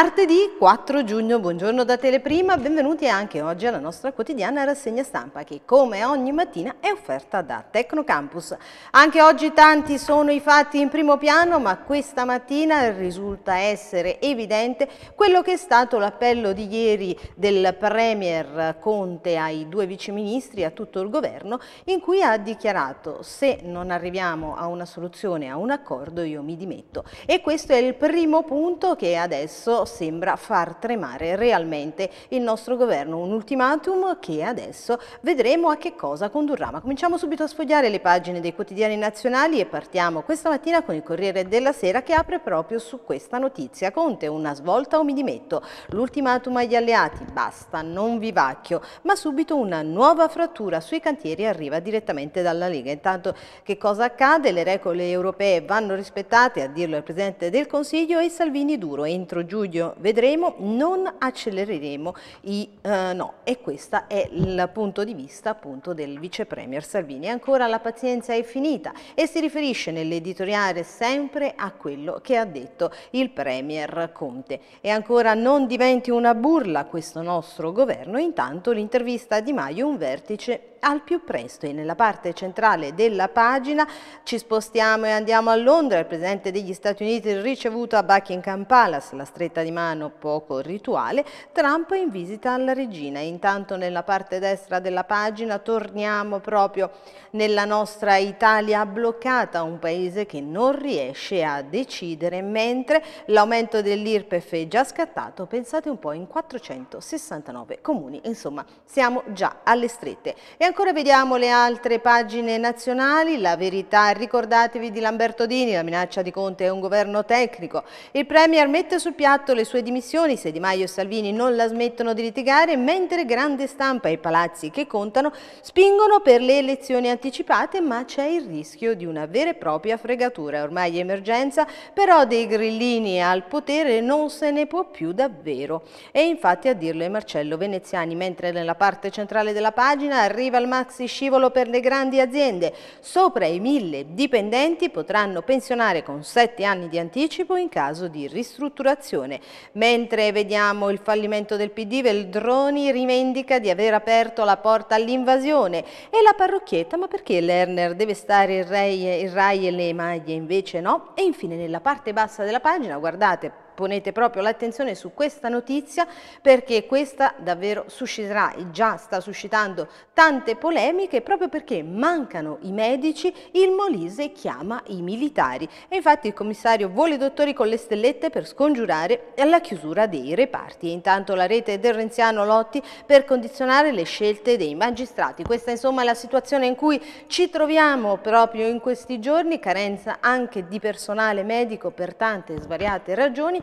Martedì 4 giugno, buongiorno da Teleprima, benvenuti anche oggi alla nostra quotidiana rassegna stampa che come ogni mattina è offerta da Tecnocampus. Anche oggi tanti sono i fatti in primo piano, ma questa mattina risulta essere evidente quello che è stato l'appello di ieri del Premier Conte ai due viceministri, a tutto il governo, in cui ha dichiarato se non arriviamo a una soluzione, a un accordo, io mi dimetto. E questo è il primo punto che adesso sembra far tremare realmente il nostro governo, un ultimatum che adesso vedremo a che cosa condurrà. Ma cominciamo subito a sfogliare le pagine dei quotidiani nazionali e partiamo questa mattina con il Corriere della Sera che apre proprio su questa notizia. Conte, una svolta o mi dimetto? L'ultimatum agli alleati, basta, non vivacchio, ma subito una nuova frattura sui cantieri arriva direttamente dalla Lega. Intanto che cosa accade? Le regole europee vanno rispettate, a dirlo il Presidente del Consiglio e Salvini duro. Entro giugno studio, vedremo, non accelereremo i eh, no. E questo è il punto di vista appunto del vice premier Salvini. Ancora la pazienza è finita e si riferisce nell'editoriale sempre a quello che ha detto il premier Conte. E ancora non diventi una burla questo nostro governo, intanto l'intervista Di Maio un vertice al più presto e nella parte centrale della pagina ci spostiamo e andiamo a Londra, il presidente degli Stati Uniti ricevuto a Buckingham Palace, la stretta di di mano poco rituale, Trump in visita alla regina. Intanto nella parte destra della pagina torniamo proprio nella nostra Italia bloccata, un paese che non riesce a decidere, mentre l'aumento dell'IRPEF è già scattato, pensate un po', in 469 comuni. Insomma, siamo già alle strette. E ancora vediamo le altre pagine nazionali, la verità, ricordatevi di Lamberto Dini, la minaccia di Conte è un governo tecnico. Il Premier mette sul piatto le sue dimissioni se Di Maio e Salvini non la smettono di litigare, mentre grande stampa e palazzi che contano spingono per le elezioni anticipate, ma c'è il rischio di una vera e propria fregatura. Ormai emergenza, però dei grillini al potere non se ne può più davvero. E infatti a dirlo è Marcello Veneziani, mentre nella parte centrale della pagina arriva il maxi scivolo per le grandi aziende. Sopra i mille dipendenti potranno pensionare con sette anni di anticipo in caso di ristrutturazione. Mentre vediamo il fallimento del PD, Veldroni rivendica di aver aperto la porta all'invasione e la parrocchietta, ma perché Lerner deve stare il Rai, il Rai e le maglie invece no? E infine nella parte bassa della pagina, guardate, ponete proprio l'attenzione su questa notizia perché questa davvero susciterà e già sta suscitando tante polemiche proprio perché mancano i medici, il Molise chiama i militari e infatti il commissario vuole i dottori con le stellette per scongiurare la chiusura dei reparti e intanto la rete del Renziano Lotti per condizionare le scelte dei magistrati. Questa insomma è la situazione in cui ci troviamo proprio in questi giorni, carenza anche di personale medico per tante svariate ragioni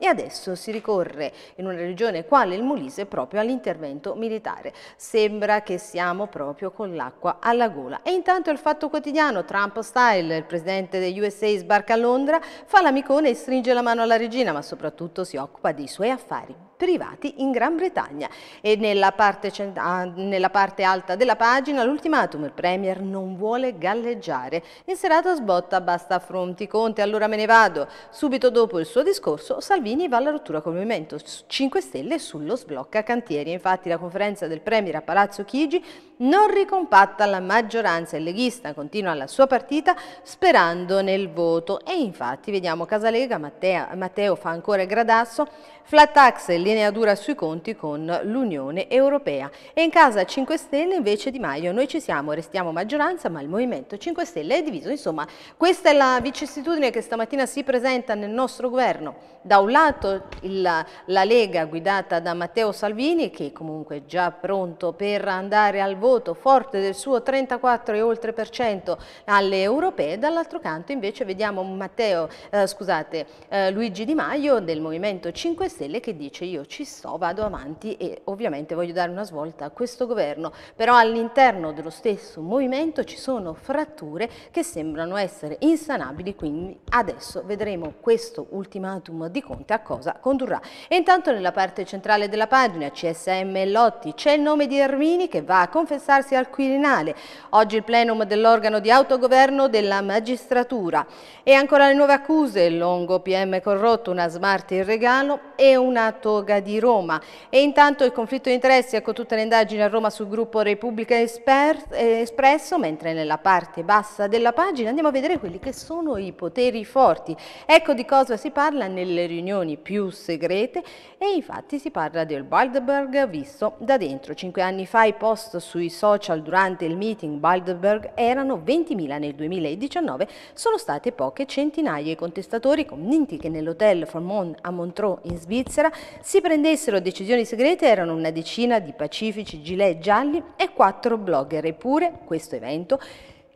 e adesso si ricorre in una regione quale il Molise proprio all'intervento militare. Sembra che siamo proprio con l'acqua alla gola. E intanto il fatto quotidiano, Trump style, il presidente degli USA sbarca a Londra, fa l'amicone e stringe la mano alla regina, ma soprattutto si occupa dei suoi affari privati in Gran Bretagna. E nella parte, ah, nella parte alta della pagina l'ultimatum, il Premier non vuole galleggiare. In serata sbotta basta affronti Conte, allora me ne vado. Subito dopo il suo discorso Salvini Salvini va alla rottura con il Movimento 5 Stelle sullo sblocca cantieri. Infatti la conferenza del Premier a Palazzo Chigi non ricompatta la maggioranza e leghista continua la sua partita sperando nel voto. E infatti vediamo Casalega, Matteo, Matteo fa ancora il gradasso, flat tax e linea dura sui conti con l'Unione Europea. E in casa 5 Stelle invece Di Maio, noi ci siamo, restiamo maggioranza ma il Movimento 5 Stelle è diviso. Insomma questa è la vicissitudine che stamattina si presenta nel nostro governo. Da un lato lato la, la Lega guidata da Matteo Salvini, che comunque già pronto per andare al voto forte del suo 34 e oltre per cento alle europee, dall'altro canto invece vediamo Matteo, eh, scusate, eh, Luigi Di Maio del Movimento 5 Stelle che dice io ci sto, vado avanti e ovviamente voglio dare una svolta a questo governo, però all'interno dello stesso movimento ci sono fratture che sembrano essere insanabili, quindi adesso vedremo questo ultimatum di Conte Vedrete a cosa condurrà. E intanto nella parte centrale della pagina CSM Lotti c'è il nome di Ermini che va a confessarsi al Quirinale. Oggi il plenum dell'organo di autogoverno della magistratura. E ancora le nuove accuse, il Longo PM corrotto, una smart in regalo e una toga di Roma. E intanto il conflitto di interessi, ecco tutte le indagini a Roma sul gruppo Repubblica Espresso, mentre nella parte bassa della pagina andiamo a vedere quelli che sono i poteri forti. Ecco di cosa si parla nelle riunioni informazioni più segrete e infatti si parla del Bilderberg visto da dentro. Cinque anni fa i post sui social durante il meeting Bilderberg erano 20.000 nel 2019, sono state poche centinaia i contestatori convinti che nell'hotel Formont a Montreux in Svizzera si prendessero decisioni segrete, erano una decina di pacifici gilet gialli e quattro blogger, eppure questo evento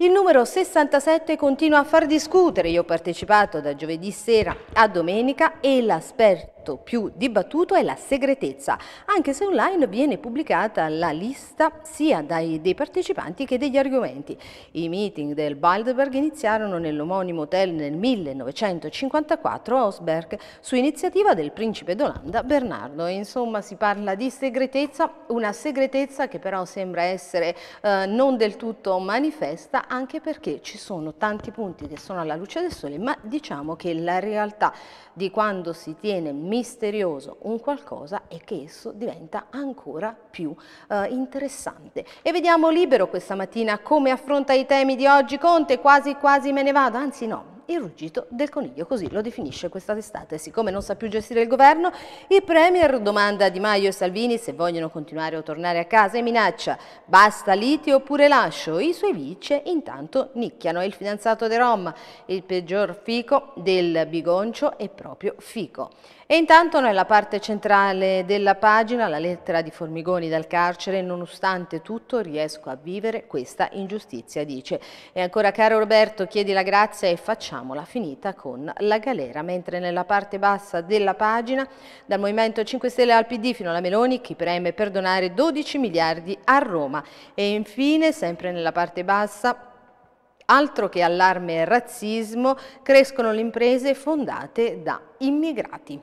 il numero 67 continua a far discutere. Io ho partecipato da giovedì sera a domenica e la sper concetto più dibattuto è la segretezza, anche se online viene pubblicata la lista sia dai, dei partecipanti che degli argomenti. I meeting del Bilderberg iniziarono nell'omonimo hotel nel 1954 a Osberg su iniziativa del principe d'Olanda Bernardo. Insomma si parla di segretezza, una segretezza che però sembra essere eh, non del tutto manifesta anche perché ci sono tanti punti che sono alla luce del sole ma diciamo che la realtà di quando si tiene misterioso un qualcosa e che esso diventa ancora più eh, interessante. E vediamo libero questa mattina come affronta i temi di oggi Conte, quasi quasi me ne vado, anzi no, il ruggito del coniglio, così lo definisce questa testata. E siccome non sa più gestire il governo, il Premier domanda a Di Maio e Salvini se vogliono continuare o tornare a casa e minaccia basta liti oppure lascio. I suoi vice intanto nicchiano. Il fidanzato di Roma, il peggior fico del bigoncio è proprio Fico. E intanto nella parte centrale della pagina la lettera di Formigoni dal carcere, nonostante tutto riesco a vivere questa ingiustizia, dice. E ancora caro Roberto, chiedi la grazia e facciamola finita con la galera, mentre nella parte bassa della pagina dal Movimento 5 Stelle al PD fino alla Meloni chi preme perdonare 12 miliardi a Roma. E infine, sempre nella parte bassa, Altro che allarme e razzismo, crescono le imprese fondate da immigrati.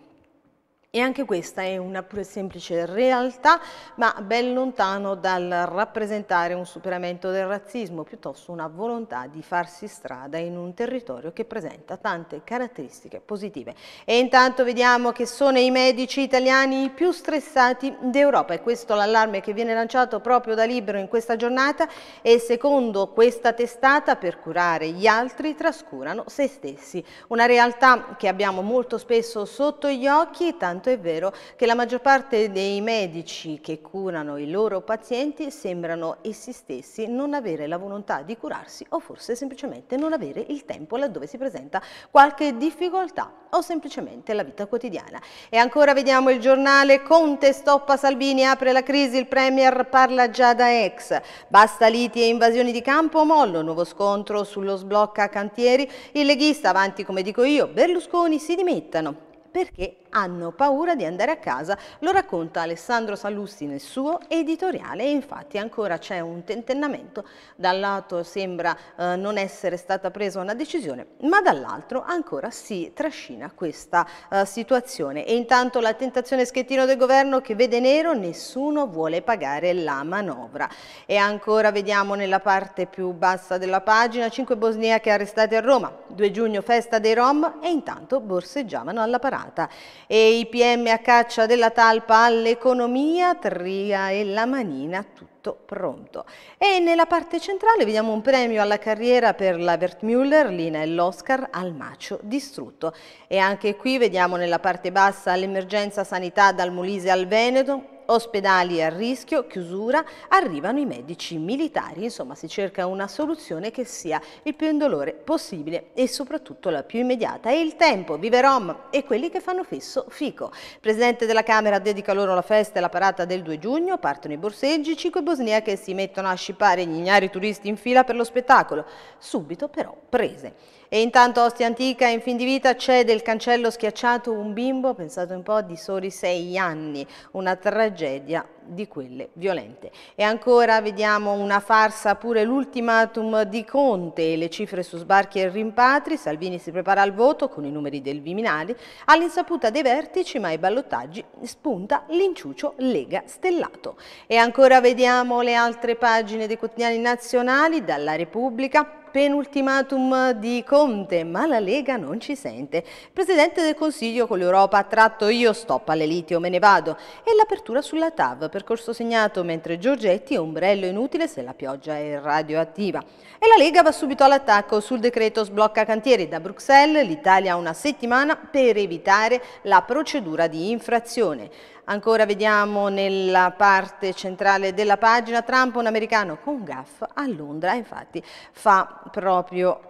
E anche questa è una pure semplice realtà, ma ben lontano dal rappresentare un superamento del razzismo, piuttosto una volontà di farsi strada in un territorio che presenta tante caratteristiche positive. E intanto vediamo che sono i medici italiani più stressati d'Europa e questo l'allarme che viene lanciato proprio da Libero in questa giornata e secondo questa testata per curare gli altri trascurano se stessi. Una realtà che abbiamo molto spesso sotto gli occhi, tanto tanto è vero che la maggior parte dei medici che curano i loro pazienti sembrano essi stessi non avere la volontà di curarsi o forse semplicemente non avere il tempo laddove si presenta qualche difficoltà o semplicemente la vita quotidiana. E ancora vediamo il giornale Conte stoppa Salvini, apre la crisi, il Premier parla già da ex. Basta liti e invasioni di campo, mollo, nuovo scontro sullo sblocca cantieri, il leghista avanti come dico io, Berlusconi si dimettano perché hanno paura di andare a casa, lo racconta Alessandro Salusti nel suo editoriale e infatti ancora c'è un tentennamento, dal lato sembra eh, non essere stata presa una decisione, ma dall'altro ancora si trascina questa eh, situazione e intanto la tentazione schettino del governo che vede nero nessuno vuole pagare la manovra e ancora vediamo nella parte più bassa della pagina 5 bosniache arrestate a Roma, 2 giugno festa dei Rom e intanto borseggiavano alla parata e i PM a caccia della talpa all'economia, Tria e la Manina tutto pronto. E nella parte centrale vediamo un premio alla carriera per l'Albert Müller, Lina e l'Oscar al macio distrutto. E anche qui vediamo nella parte bassa l'emergenza sanità dal Molise al Veneto, ospedali a rischio, chiusura, arrivano i medici militari, insomma si cerca una soluzione che sia il più indolore possibile e soprattutto la più immediata. E il tempo, vive Rom e quelli che fanno fisso Fico. Il Presidente della Camera dedica loro la festa e la parata del 2 giugno, partono i borseggi, cinque bosnia che si mettono a scipare gli ignari turisti in fila per lo spettacolo, subito però prese. E intanto Ostia Antica in fin di vita c'è del cancello schiacciato un bimbo, pensate un po', di soli sei anni, una tragedia di quelle violente. E ancora vediamo una farsa pure l'ultimatum di Conte, le cifre su sbarchi e rimpatri, Salvini si prepara al voto con i numeri del Viminali, all'insaputa dei vertici ma ai ballottaggi spunta l'inciucio Lega Stellato. E ancora vediamo le altre pagine dei quotidiani nazionali, dalla Repubblica, penultimatum di Conte, ma la Lega non ci sente. Presidente del Consiglio con l'Europa ha tratto io stop alle liti o me ne vado. E l'apertura sulla TAV, percorso segnato mentre Giorgetti è ombrello inutile se la pioggia è radioattiva. E la Lega va subito all'attacco sul decreto sblocca cantieri. Da Bruxelles l'Italia ha una settimana per evitare la procedura di infrazione. Ancora vediamo nella parte centrale della pagina Trump, un americano con gaff a Londra, infatti fa proprio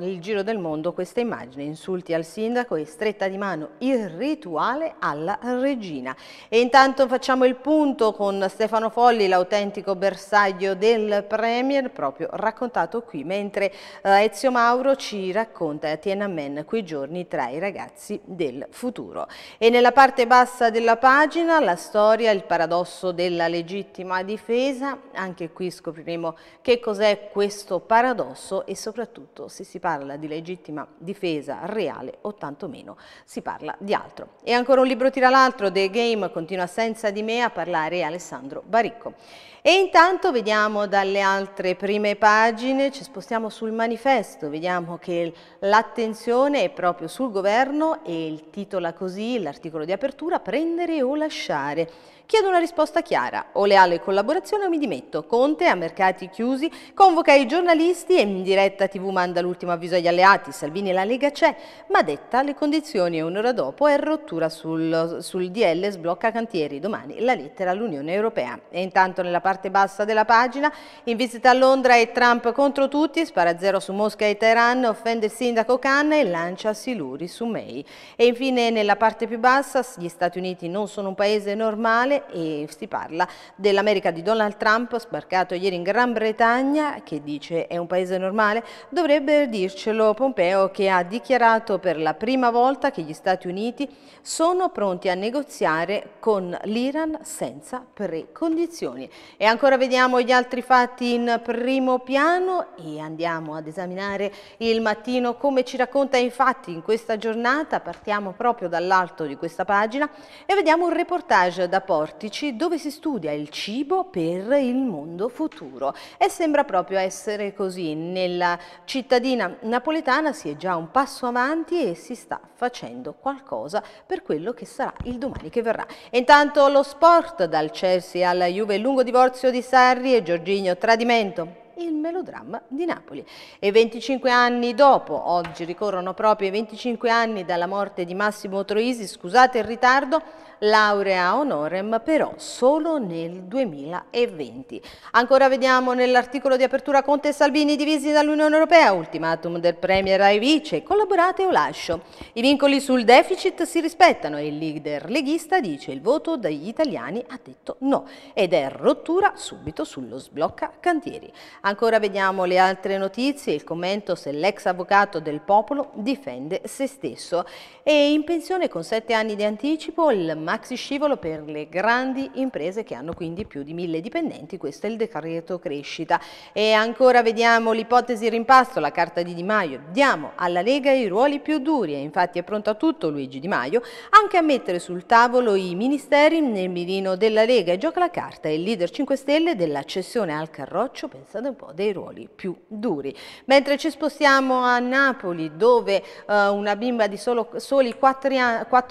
eh, il giro del mondo questa immagine, insulti al sindaco e stretta di mano il rituale alla regina. E intanto facciamo il punto con Stefano Folli, l'autentico bersaglio del Premier, proprio raccontato qui, mentre eh, Ezio Mauro ci racconta a Tiananmen quei giorni tra i ragazzi del futuro. E nella parte bassa della pagina pagina, la storia, il paradosso della legittima difesa, anche qui scopriremo che cos'è questo paradosso e soprattutto se si parla di legittima difesa reale o tantomeno si parla di altro. E ancora un libro tira l'altro, The Game continua senza di me a parlare Alessandro Baricco. E intanto vediamo dalle altre prime pagine, ci spostiamo sul manifesto, vediamo che l'attenzione è proprio sul governo e il titolo così l'articolo di apertura, prendere o la lasciare Chiedo una risposta chiara, o leale collaborazione o mi dimetto. Conte a mercati chiusi convoca i giornalisti e in diretta TV manda l'ultimo avviso agli alleati, Salvini e la Lega c'è, ma detta le condizioni e un'ora dopo è rottura sul, sul DL sblocca cantieri, domani la lettera all'Unione Europea. E intanto nella parte bassa della pagina, in visita a Londra e Trump contro tutti, spara zero su Mosca e Teheran, offende il sindaco Khan e lancia Siluri su May. E infine nella parte più bassa, gli Stati Uniti non sono un paese normale, mondiale e si parla dell'America di Donald Trump sbarcato ieri in Gran Bretagna che dice è un paese normale, dovrebbe dircelo Pompeo che ha dichiarato per la prima volta che gli Stati Uniti sono pronti a negoziare con l'Iran senza precondizioni. E ancora vediamo gli altri fatti in primo piano e andiamo ad esaminare il mattino come ci racconta infatti in questa giornata, partiamo proprio dall'alto di questa pagina e vediamo un reportage da Porto Portici dove si studia il cibo per il mondo futuro e sembra proprio essere così. Nella cittadina napoletana si è già un passo avanti e si sta facendo qualcosa per quello che sarà il domani che verrà. intanto lo sport dal Chelsea alla Juve, il lungo divorzio di Sarri e Giorginio Tradimento il melodramma di Napoli. E 25 anni dopo, oggi ricorrono proprio i 25 anni dalla morte di Massimo Troisi, scusate il ritardo, laurea honorem però solo nel 2020. Ancora vediamo nell'articolo di apertura Conte e Salvini divisi dall'Unione Europea, ultimatum del Premier ai vice, collaborate o lascio. I vincoli sul deficit si rispettano e il leader leghista dice il voto degli italiani ha detto no ed è rottura subito sullo sblocca cantieri. Ancora vediamo le altre notizie, il commento se l'ex avvocato del popolo difende se stesso e in pensione con sette anni di anticipo il maxi scivolo per le grandi imprese che hanno quindi più di mille dipendenti, questo è il decreto crescita. E ancora vediamo l'ipotesi rimpasto, la carta di Di Maio, diamo alla Lega i ruoli più duri e infatti è pronto a tutto Luigi Di Maio anche a mettere sul tavolo i ministeri nel mirino della Lega e gioca la carta il leader 5 Stelle della cessione al Carroccio, pensate un po', dei ruoli più duri. Mentre ci spostiamo a Napoli dove eh, una bimba di solo, soli 4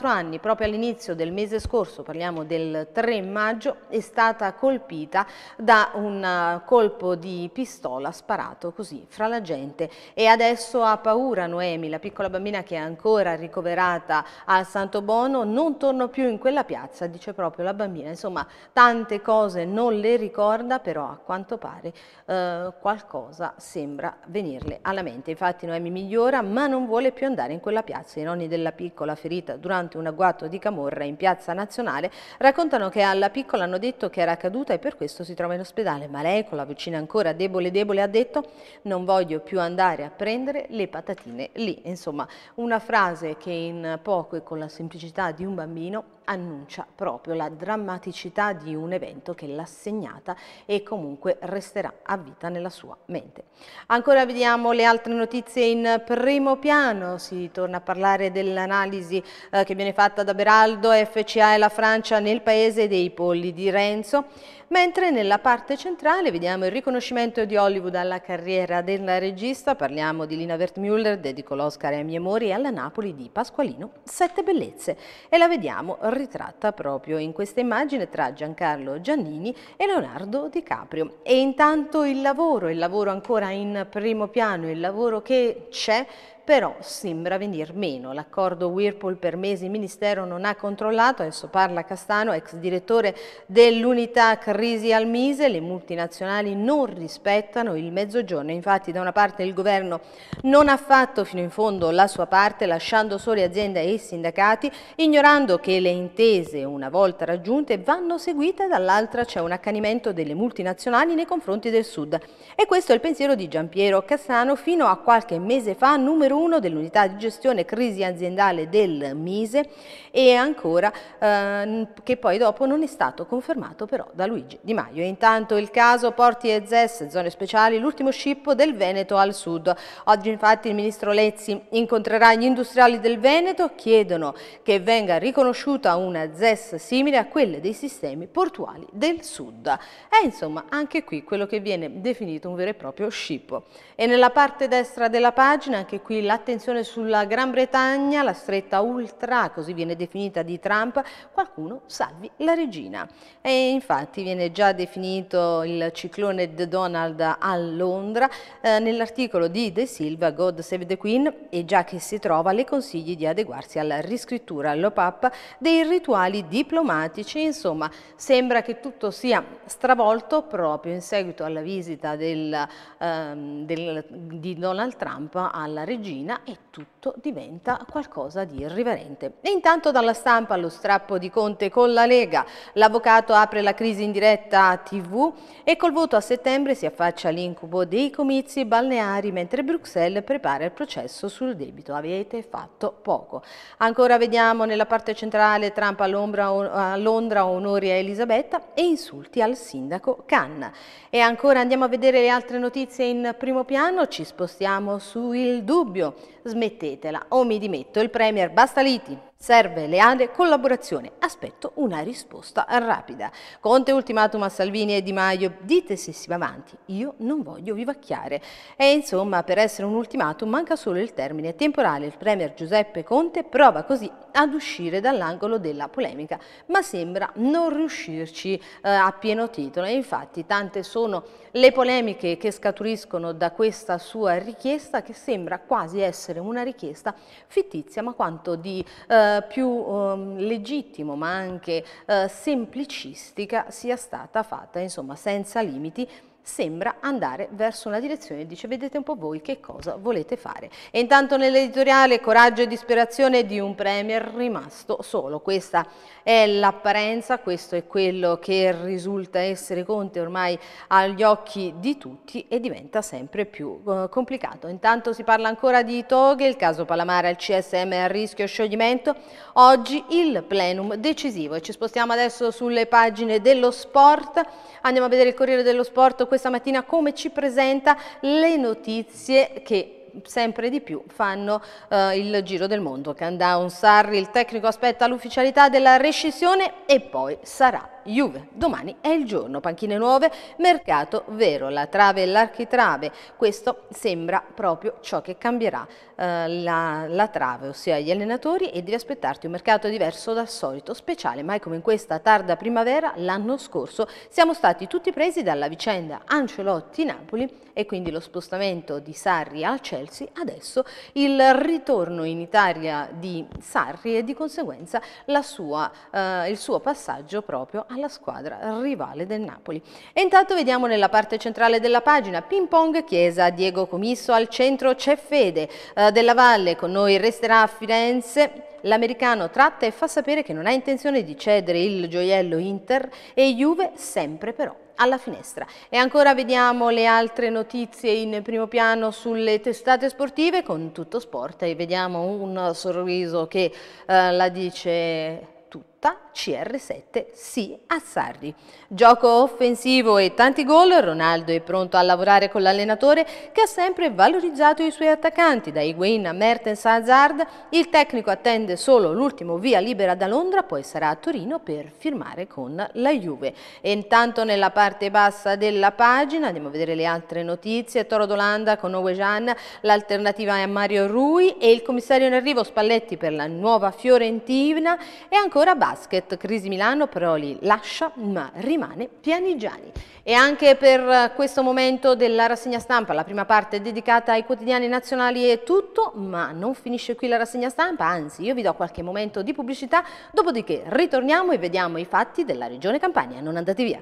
anni proprio all'inizio del mese mese scorso, parliamo del 3 maggio, è stata colpita da un eh, colpo di pistola sparato così fra la gente e adesso ha paura Noemi, la piccola bambina che è ancora ricoverata al Santo Bono, non torno più in quella piazza, dice proprio la bambina, insomma tante cose non le ricorda, però a quanto pare eh, qualcosa sembra venirle alla mente, infatti Noemi migliora ma non vuole più andare in quella piazza, i nonni della piccola ferita durante un agguato di camorra in piazza Piazza Nazionale raccontano che alla piccola hanno detto che era caduta e per questo si trova in ospedale, ma lei con la vicina ancora debole debole ha detto non voglio più andare a prendere le patatine lì. Insomma, una frase che in poco e con la semplicità di un bambino annuncia proprio la drammaticità di un evento che l'ha segnata e comunque resterà a vita nella sua mente. Ancora vediamo le altre notizie in primo piano, si torna a parlare dell'analisi eh, che viene fatta da Beraldo, FCA e la Francia nel paese dei polli di Renzo, Mentre nella parte centrale vediamo il riconoscimento di Hollywood alla carriera della regista, parliamo di Lina Wertmüller, dedico l'Oscar ai miei amori e alla Napoli di Pasqualino, Sette Bellezze. E la vediamo ritratta proprio in questa immagine tra Giancarlo Giannini e Leonardo DiCaprio. E intanto il lavoro, il lavoro ancora in primo piano, il lavoro che c'è, però sembra venir meno. L'accordo Whirlpool per mesi il Ministero non ha controllato, adesso parla Castano, ex direttore dell'unità crisi al Mise, le multinazionali non rispettano il mezzogiorno, infatti da una parte il governo non ha fatto fino in fondo la sua parte lasciando sole aziende e sindacati, ignorando che le intese una volta raggiunte vanno seguite, dall'altra c'è un accanimento delle multinazionali nei confronti del Sud. E questo è il pensiero di Giampiero Castano, fino a qualche mese fa numero numero 1 dell'unità di gestione crisi aziendale del Mise e ancora eh, che poi dopo non è stato confermato però da Luigi Di Maio. intanto il caso Porti e ZES, zone speciali, l'ultimo scippo del Veneto al sud. Oggi infatti il ministro Lezzi incontrerà gli industriali del Veneto, chiedono che venga riconosciuta una ZES simile a quella dei sistemi portuali del sud. È insomma anche qui quello che viene definito un vero e proprio scippo. E nella parte destra della pagina, anche qui l'attenzione sulla Gran Bretagna, la stretta ultra, così viene definita di Trump, qualcuno salvi la regina. E infatti viene già definito il ciclone The Donald a Londra, eh, nell'articolo di De Silva, God Save the Queen, e già che si trova le consigli di adeguarsi alla riscrittura, all'op-up dei rituali diplomatici, insomma sembra che tutto sia stravolto proprio in seguito alla visita del, ehm, del, di Donald Trump alla regina pagina e tutto diventa qualcosa di irriverente. E intanto dalla stampa lo strappo di Conte con la Lega, l'avvocato apre la crisi in diretta a TV e col voto a settembre si affaccia l'incubo dei comizi balneari mentre Bruxelles prepara il processo sul debito. Avete fatto poco. Ancora vediamo nella parte centrale Trump a Londra, onori a Elisabetta e insulti al sindaco Canna. E ancora andiamo a vedere le altre notizie in primo piano, ci spostiamo su il dubbio Giulio, smettetela o mi dimetto. Il Premier Bastaliti. Serve leale collaborazione, aspetto una risposta rapida. Conte ultimatum a Salvini e Di Maio, dite se si va avanti, io non voglio vivacchiare. E insomma, per essere un ultimatum manca solo il termine temporale. Il premier Giuseppe Conte prova così ad uscire dall'angolo della polemica, ma sembra non riuscirci eh, a pieno titolo. E infatti tante sono le polemiche che scaturiscono da questa sua richiesta che sembra quasi essere una richiesta fittizia, ma quanto di... Eh, più eh, legittimo ma anche eh, semplicistica sia stata fatta insomma senza limiti sembra andare verso una direzione, dice vedete un po' voi che cosa volete fare. E intanto nell'editoriale coraggio e disperazione di un premier rimasto solo, questa è l'apparenza, questo è quello che risulta essere Conte ormai agli occhi di tutti e diventa sempre più eh, complicato. Intanto si parla ancora di toghe, il caso Palamara, il CSM a rischio scioglimento, oggi il plenum decisivo e ci spostiamo adesso sulle pagine dello sport, andiamo a vedere il Corriere dello Sport, questa mattina come ci presenta le notizie che sempre di più fanno eh, il giro del mondo. Countdown Sarri, il tecnico aspetta l'ufficialità della rescissione e poi sarà Juve. Domani è il giorno, panchine nuove, mercato vero, la trave e l'architrave. Questo sembra proprio ciò che cambierà eh, la, la, trave, ossia gli allenatori e devi aspettarti un mercato diverso dal solito, speciale, mai come in questa tarda primavera l'anno scorso siamo stati tutti presi dalla vicenda Ancelotti-Napoli e quindi lo spostamento di Sarri al Chelsea Chelsea, adesso il ritorno in Italia di Sarri e di conseguenza sua, eh, il suo passaggio proprio alla squadra rivale del Napoli. E intanto vediamo nella parte centrale della pagina, ping pong Chiesa, Diego Comisso al centro, c'è Fede eh, della Valle, con noi resterà a Firenze. L'americano tratta e fa sapere che non ha intenzione di cedere il gioiello Inter e Juve sempre però alla finestra. E ancora vediamo le altre notizie in primo piano sulle testate sportive con tutto sport e vediamo un sorriso che eh, la dice Piotta, CR7 sì a Sarri. Gioco offensivo e tanti gol, Ronaldo è pronto a lavorare con l'allenatore che ha sempre valorizzato i suoi attaccanti, da Higuain a Mertens a Hazard. Il tecnico attende solo l'ultimo via libera da Londra, poi sarà a Torino per firmare con la Juve. E intanto nella parte bassa della pagina andiamo a vedere le altre notizie. Toro d'Olanda con Owe Owejan, l'alternativa è Mario Rui e il commissario in arrivo Spalletti per la nuova Fiorentina e ancora Basta basket, Crisi Milano però li lascia ma rimane Pianigiani. E anche per questo momento della rassegna stampa, la prima parte dedicata ai quotidiani nazionali è tutto, ma non finisce qui la rassegna stampa, anzi io vi do qualche momento di pubblicità, dopodiché ritorniamo e vediamo i fatti della Regione Campania. Non andate via!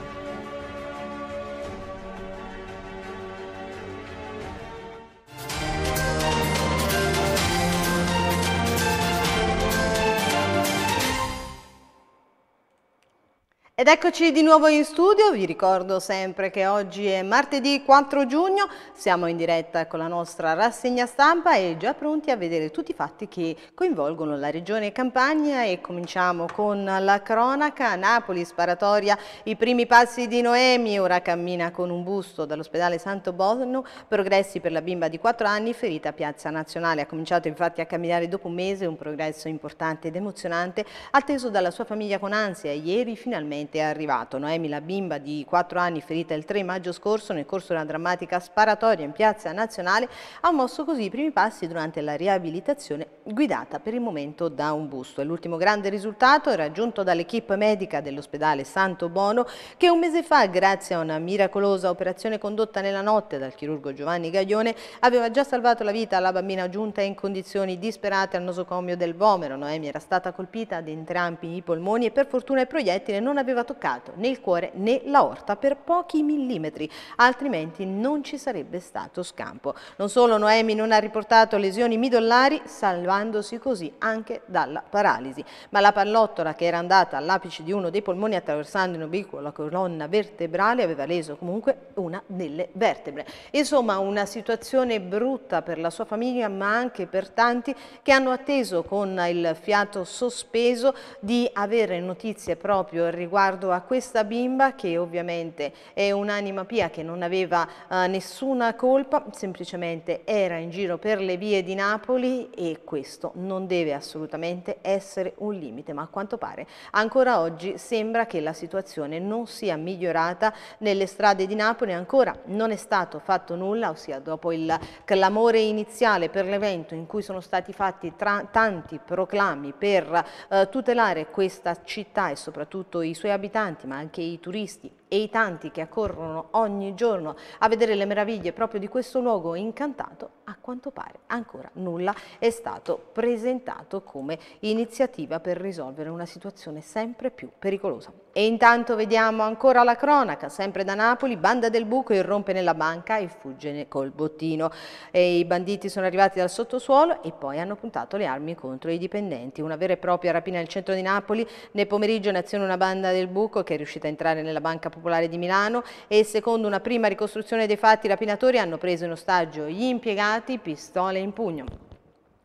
Ed eccoci di nuovo in studio, vi ricordo sempre che oggi è martedì 4 giugno, siamo in diretta con la nostra rassegna stampa e già pronti a vedere tutti i fatti che coinvolgono la regione Campania e cominciamo con la cronaca, Napoli sparatoria, i primi passi di Noemi, ora cammina con un busto dall'ospedale Santo Bono, progressi per la bimba di 4 anni ferita a Piazza Nazionale, ha cominciato infatti a camminare dopo un mese, un progresso importante ed emozionante, atteso dalla sua famiglia con ansia ieri finalmente finalmente è arrivato. Noemi, la bimba di 4 anni ferita il 3 maggio scorso nel corso di una drammatica sparatoria in piazza nazionale, ha mosso così i primi passi durante la riabilitazione guidata per il momento da un busto. E l'ultimo grande risultato raggiunto dall'equipe medica dell'ospedale Santo Bono che un mese fa, grazie a una miracolosa operazione condotta nella notte dal chirurgo Giovanni Gaglione, aveva già salvato la vita alla bambina giunta in condizioni disperate al nosocomio del Vomero. Noemi era stata colpita ad entrambi i polmoni e per fortuna il proiettile non aveva aveva toccato né il cuore né l'aorta per pochi millimetri, altrimenti non ci sarebbe stato scampo. Non solo Noemi non ha riportato lesioni midollari, salvandosi così anche dalla paralisi, ma la pallottola che era andata all'apice di uno dei polmoni attraversando in obliquo la colonna vertebrale aveva leso comunque una delle vertebre. Insomma, una situazione brutta per la sua famiglia, ma anche per tanti che hanno atteso con il fiato sospeso di avere notizie proprio riguardo riguardo a questa bimba che ovviamente è un'anima pia che non aveva eh, nessuna colpa, semplicemente era in giro per le vie di Napoli e questo non deve assolutamente essere un limite, ma a quanto pare ancora oggi sembra che la situazione non sia migliorata nelle strade di Napoli, ancora non è stato fatto nulla, ossia dopo il clamore iniziale per l'evento in cui sono stati fatti tanti proclami per eh, tutelare questa città e soprattutto i suoi abitanti, abitanti ma anche i turisti e i tanti che accorrono ogni giorno a vedere le meraviglie proprio di questo luogo incantato, a quanto pare ancora nulla è stato presentato come iniziativa per risolvere una situazione sempre più pericolosa. E intanto vediamo ancora la cronaca, sempre da Napoli, banda del buco irrompe nella banca e fugge col bottino. E I banditi sono arrivati dal sottosuolo e poi hanno puntato le armi contro i dipendenti. Una vera e propria rapina nel centro di Napoli, nel pomeriggio in azione una banda del del Buco che è riuscita a entrare nella Banca Popolare di Milano e secondo una prima ricostruzione dei fatti i rapinatori hanno preso in ostaggio gli impiegati, pistole in pugno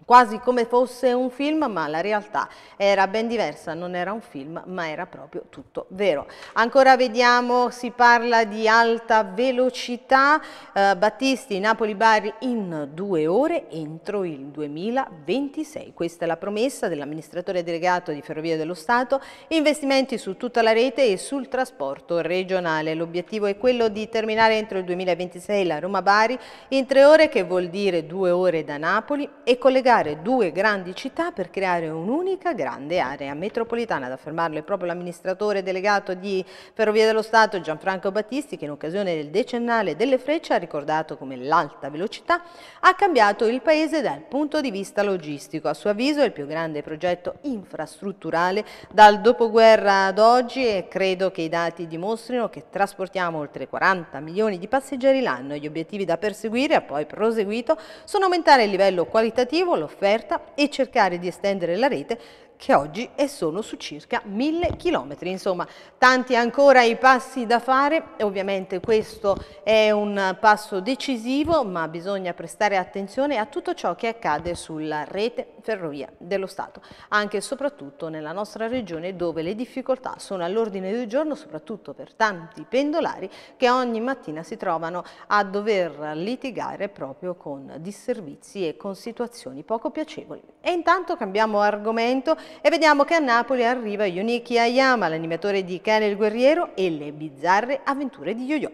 quasi come fosse un film, ma la realtà era ben diversa, non era un film, ma era proprio tutto vero. Ancora vediamo, si parla di alta velocità, eh, Battisti, Napoli-Bari in due ore entro il 2026. Questa è la promessa dell'amministratore delegato di Ferrovie dello Stato, investimenti su tutta la rete e sul trasporto regionale. L'obiettivo è quello di terminare entro il 2026 la Roma-Bari in tre ore, che vuol dire due ore da Napoli, e collegare unificare due grandi città per creare un'unica grande area metropolitana. Ad affermarlo è proprio l'amministratore delegato di Ferrovie dello Stato Gianfranco Battisti che in occasione del decennale delle frecce ha ricordato come l'alta velocità ha cambiato il paese dal punto di vista logistico. A suo avviso è il più grande progetto infrastrutturale dal dopoguerra ad oggi e credo che i dati dimostrino che trasportiamo oltre 40 milioni di passeggeri l'anno. Gli obiettivi da perseguire, ha poi proseguito, sono aumentare il livello qualitativo, lo l'offerta e cercare di estendere la rete che oggi è solo su circa 1000 km, insomma tanti ancora i passi da fare, ovviamente questo è un passo decisivo ma bisogna prestare attenzione a tutto ciò che accade sulla rete ferrovia dello Stato, anche e soprattutto nella nostra regione dove le difficoltà sono all'ordine del giorno soprattutto per tanti pendolari che ogni mattina si trovano a dover litigare proprio con disservizi e con situazioni poco piacevoli. E intanto cambiamo argomento e vediamo che a Napoli arriva Yuniki Ayama, l'animatore di Cane il guerriero e le bizzarre avventure di Yo-Yo.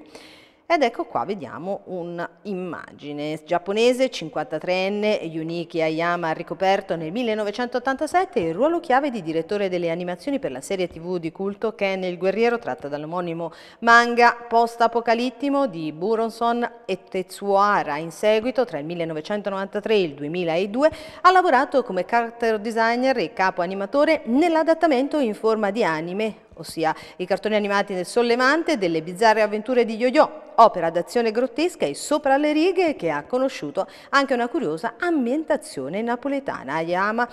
Ed ecco qua vediamo un'immagine. Giapponese, 53enne, Yuniki Ayama ha ricoperto nel 1987 il ruolo chiave di direttore delle animazioni per la serie tv di culto Ken il guerriero tratta dall'omonimo manga post apocalittimo di Buronson e Tetsuhara. In seguito, tra il 1993 e il 2002, ha lavorato come character designer e capo animatore nell'adattamento in forma di anime ossia i cartoni animati del Sollevante, delle bizzarre avventure di Yo-Yo, opera d'azione grottesca e sopra le righe che ha conosciuto anche una curiosa ambientazione napoletana. Ayama,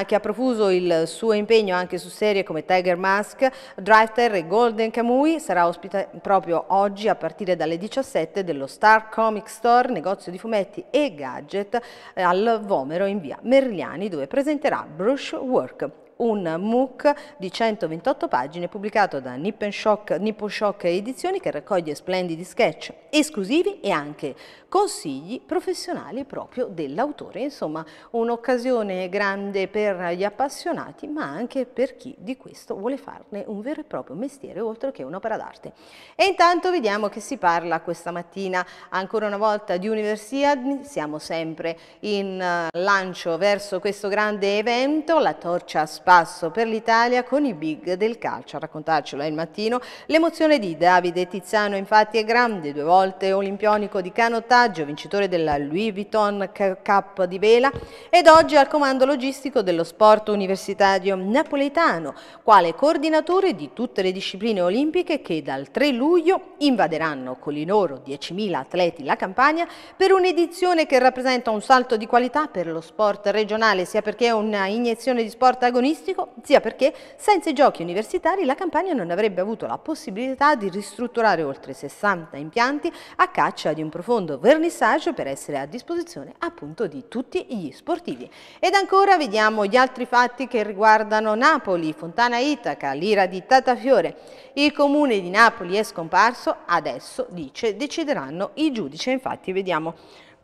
eh, che ha profuso il suo impegno anche su serie come Tiger Mask, Drifter e Golden Kamui, sarà ospite proprio oggi a partire dalle 17 dello Star Comic Store, negozio di fumetti e gadget eh, al Vomero in via Merliani, dove presenterà Brushwork un MOOC di 128 pagine pubblicato da Nippon Shock, Nippon Shock Edizioni che raccoglie splendidi sketch esclusivi e anche consigli professionali proprio dell'autore. Insomma, un'occasione grande per gli appassionati ma anche per chi di questo vuole farne un vero e proprio mestiere oltre che un'opera d'arte. E intanto vediamo che si parla questa mattina ancora una volta di Universiadi, siamo sempre in eh, lancio verso questo grande evento, la torcia spazio spasso per l'Italia con i big del calcio. A raccontarcelo è il mattino. L'emozione di Davide Tiziano infatti è grande, due volte olimpionico di canottaggio, vincitore della Louis Vuitton Cup di vela ed oggi al comando logistico dello sport universitario napoletano, quale coordinatore di tutte le discipline olimpiche che dal 3 luglio invaderanno con i loro 10.000 atleti la campagna per un'edizione che rappresenta un salto di qualità per lo sport regionale, sia perché è una iniezione di sport agonistico scolastico, sia perché senza i giochi universitari la Campania non avrebbe avuto la possibilità di ristrutturare oltre 60 impianti a caccia di un profondo vernissage per essere a disposizione appunto di tutti gli sportivi. Ed ancora vediamo gli altri fatti che riguardano Napoli, Fontana Itaca, l'ira di Tatafiore. Il comune di Napoli è scomparso, adesso dice decideranno i giudici, infatti vediamo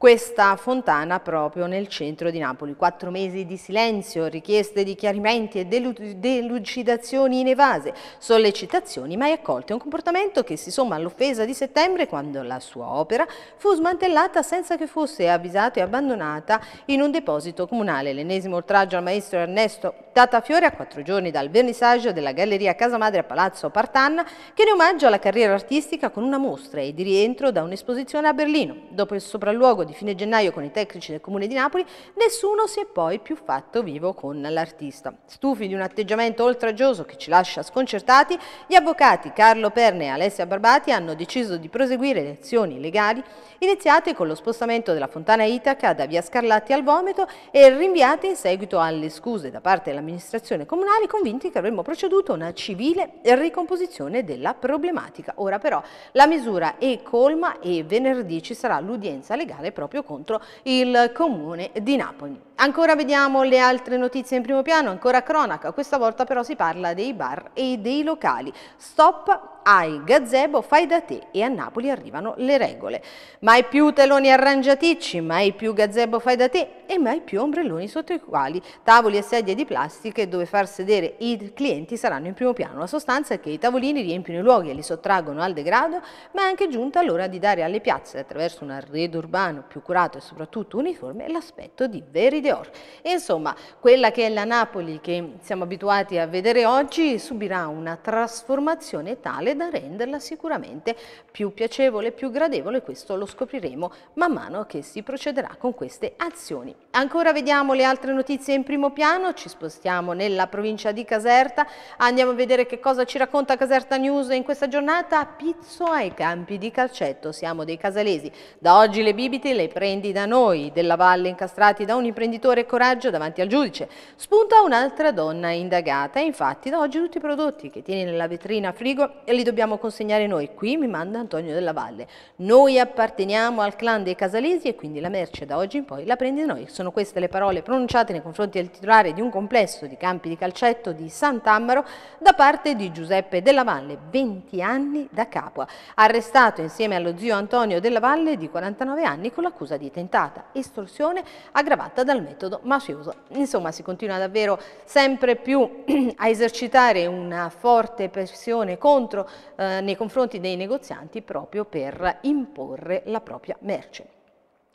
questa fontana proprio nel centro di Napoli. Quattro mesi di silenzio, richieste di chiarimenti e delucidazioni in evase, sollecitazioni mai accolte, un comportamento che si somma all'offesa di settembre quando la sua opera fu smantellata senza che fosse avvisata e abbandonata in un deposito comunale. L'ennesimo oltraggio al maestro Ernesto Tatafiore a quattro giorni dal vernissaggio della Galleria Casa Madre a Palazzo Partanna che ne omaggia la carriera artistica con una mostra e di rientro da un'esposizione a Berlino. Dopo il sopralluogo di di fine gennaio con i tecnici del Comune di Napoli, nessuno si è poi più fatto vivo con l'artista. Stufi di un atteggiamento oltraggioso che ci lascia sconcertati, gli avvocati Carlo Perne e Alessia Barbati hanno deciso di proseguire le azioni legali iniziate con lo spostamento della fontana Itaca da via Scarlatti al Vomito e rinviate in seguito alle scuse da parte dell'amministrazione comunale convinti che avremmo proceduto a una civile ricomposizione della problematica. Ora però la misura è colma e venerdì ci sarà l'udienza legale proprio contro il comune di Napoli. Ancora vediamo le altre notizie in primo piano, ancora cronaca, questa volta però si parla dei bar e dei locali. Stop ai gazebo fai da te e a Napoli arrivano le regole. Mai più teloni arrangiaticci, mai più gazebo fai da te e mai più ombrelloni sotto i quali tavoli e sedie di plastica dove far sedere i clienti saranno in primo piano. La sostanza è che i tavolini riempiono i luoghi e li sottraggono al degrado, ma è anche giunta l'ora di dare alle piazze attraverso un arredo urbano più curato e soprattutto uniforme l'aspetto di verità Dior. E insomma, quella che è la Napoli che siamo abituati a vedere oggi subirà una trasformazione tale da renderla sicuramente più piacevole, più gradevole, questo lo scopriremo man mano che si procederà con queste azioni. Ancora vediamo le altre notizie in primo piano, ci spostiamo nella provincia di Caserta, andiamo a vedere che cosa ci racconta Caserta News in questa giornata, pizzo ai campi di calcetto, siamo dei casalesi, da oggi le bibite le prendi da noi, della valle incastrati da un imprenditore venditore coraggio davanti al giudice. Spunta un'altra donna indagata. Infatti, da oggi tutti i prodotti che tieni nella vetrina frigo li dobbiamo consegnare noi. Qui mi manda Antonio della Valle. Noi apparteniamo al clan dei Casalesi e quindi la merce da oggi in poi la prende noi. Sono queste le parole pronunciate nei confronti del titolare di un complesso di campi di calcetto di Sant'Ammaro da parte di Giuseppe della Valle, 20 anni da Capua, arrestato insieme allo zio Antonio della Valle di 49 anni con l'accusa di tentata estorsione aggravata dal merito metodo, mafioso. Insomma, si continua davvero sempre più a esercitare una forte pressione contro eh, nei confronti dei negozianti proprio per imporre la propria merce.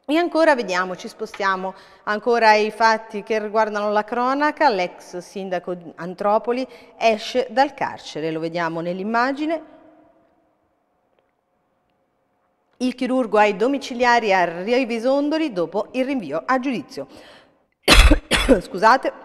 E ancora vediamo, ci spostiamo ancora ai fatti che riguardano la cronaca, l'ex sindaco Antropoli esce dal carcere, lo vediamo nell'immagine. Il chirurgo ai domiciliari a Rivisondoli dopo il rinvio a giudizio. Scusate.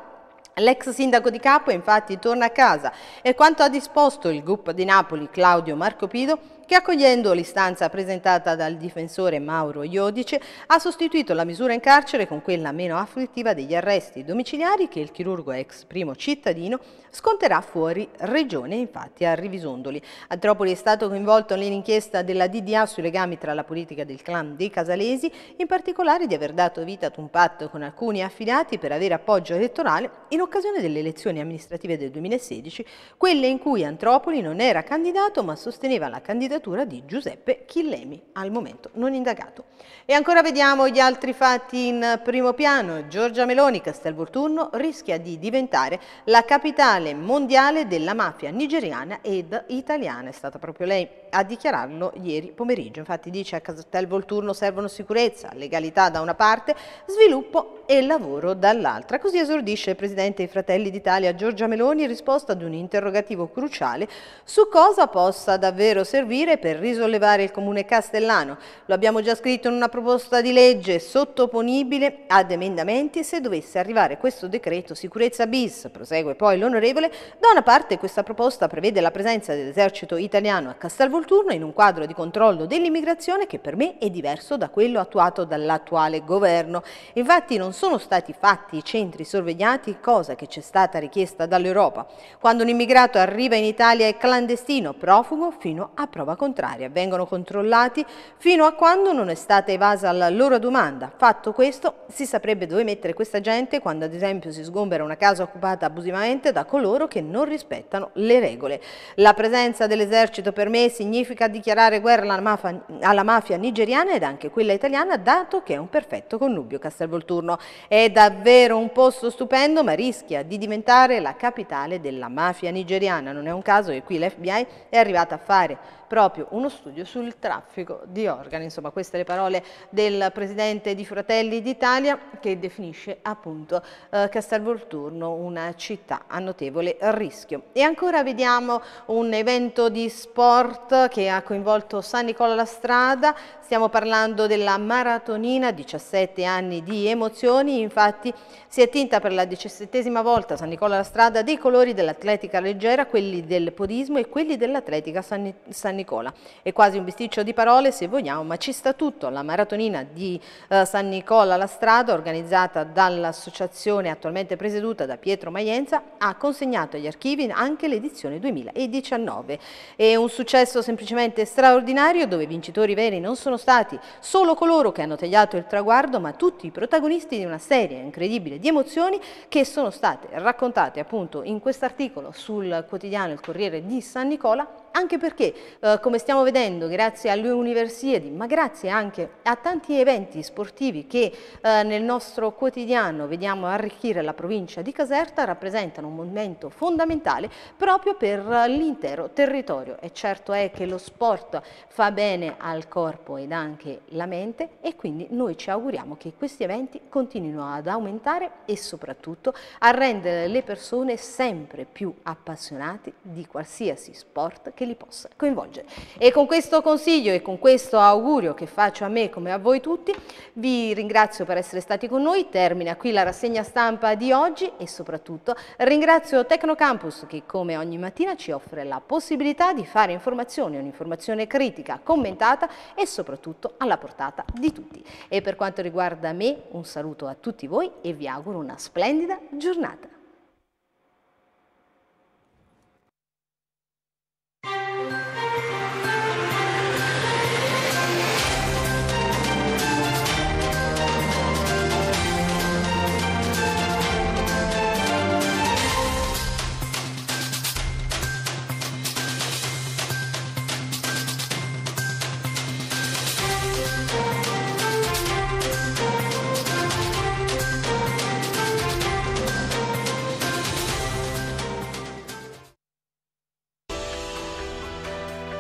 L'ex sindaco di Capua infatti torna a casa e quanto ha disposto il gruppo di Napoli Claudio Marcopido che accogliendo l'istanza presentata dal difensore Mauro Iodice ha sostituito la misura in carcere con quella meno afflittiva degli arresti domiciliari che il chirurgo ex primo cittadino sconterà fuori regione infatti a Rivisondoli. Antropoli è stato coinvolto nell'inchiesta della DDA sui legami tra la politica del clan dei Casalesi, in particolare di aver dato vita ad un patto con alcuni affiliati per avere appoggio elettorale in occasione delle elezioni amministrative del 2016, quelle in cui Antropoli non era candidato ma sosteneva la candidatura candidatura di Giuseppe Chillemi, al momento non indagato. E ancora vediamo gli altri fatti in primo piano. Giorgia Meloni, Castelvolturno, rischia di diventare la capitale mondiale della mafia nigeriana ed italiana. È stata proprio lei a dichiararlo ieri pomeriggio. Infatti dice a Castelvolturno servono sicurezza, legalità da una parte, sviluppo e lavoro dall'altra. Così esordisce il Presidente dei Fratelli d'Italia Giorgia Meloni in risposta ad un interrogativo cruciale su cosa possa davvero servire agire per risollevare il comune castellano. Lo abbiamo già scritto in una proposta di legge sottoponibile ad emendamenti se dovesse arrivare questo decreto sicurezza bis. Prosegue poi l'onorevole. Da una parte questa proposta prevede la presenza dell'esercito italiano a Castelvolturno in un quadro di controllo dell'immigrazione che per me è diverso da quello attuato dall'attuale governo. Infatti non sono stati fatti i centri sorvegliati, cosa che ci è stata richiesta dall'Europa. Quando un immigrato arriva in Italia è clandestino, profugo fino a prova contraria. Vengono controllati fino a quando non è stata evasa la loro domanda. Fatto questo, si saprebbe dove mettere questa gente quando ad esempio si sgombera una casa occupata abusivamente da coloro che non rispettano le regole. La presenza dell'esercito per me significa dichiarare guerra alla mafia, alla mafia nigeriana ed anche quella italiana, dato che è un perfetto connubio Castelvolturno. È davvero un posto stupendo, ma rischia di diventare la capitale della mafia nigeriana. Non è un caso che qui l'FBI è arrivata a fare proprio uno studio sul traffico di organi. Insomma, queste le parole del presidente di Fratelli d'Italia che definisce appunto eh, Castelvolturno una città a notevole rischio. E ancora vediamo un evento di sport che ha coinvolto San Nicola la Strada, stiamo parlando della maratonina, 17 anni di emozioni, infatti si è tinta per la diciassettesima volta San Nicola la Strada dei colori dell'atletica leggera, quelli del podismo e quelli dell'atletica sanitaria. San Nicola. È quasi un bisticcio di parole se vogliamo, ma ci sta tutto. La maratonina di eh, San Nicola la strada, organizzata dall'associazione attualmente presieduta da Pietro Maienza, ha consegnato agli archivi anche l'edizione 2019. È un successo semplicemente straordinario dove i vincitori veri non sono stati solo coloro che hanno tagliato il traguardo, ma tutti i protagonisti di una serie incredibile di emozioni che sono state raccontate appunto in quest'articolo sul quotidiano Il Corriere di San Nicola anche perché, eh, come stiamo vedendo, grazie alle Universiadi, ma grazie anche a tanti eventi sportivi che eh, nel nostro quotidiano vediamo arricchire la provincia di Caserta, rappresentano un momento fondamentale proprio per l'intero territorio. E certo è che lo sport fa bene al corpo ed anche alla mente e quindi noi ci auguriamo che questi eventi continuino ad aumentare e soprattutto a rendere le persone sempre più appassionate di qualsiasi sport che li possa coinvolgere. E con questo consiglio e con questo augurio che faccio a me come a voi tutti, vi ringrazio per essere stati con noi, termina qui la rassegna stampa di oggi e soprattutto ringrazio Tecnocampus che come ogni mattina ci offre la possibilità di fare informazione, un'informazione critica, commentata e soprattutto alla portata di tutti. E per quanto riguarda me, un saluto a tutti voi e vi auguro una splendida giornata.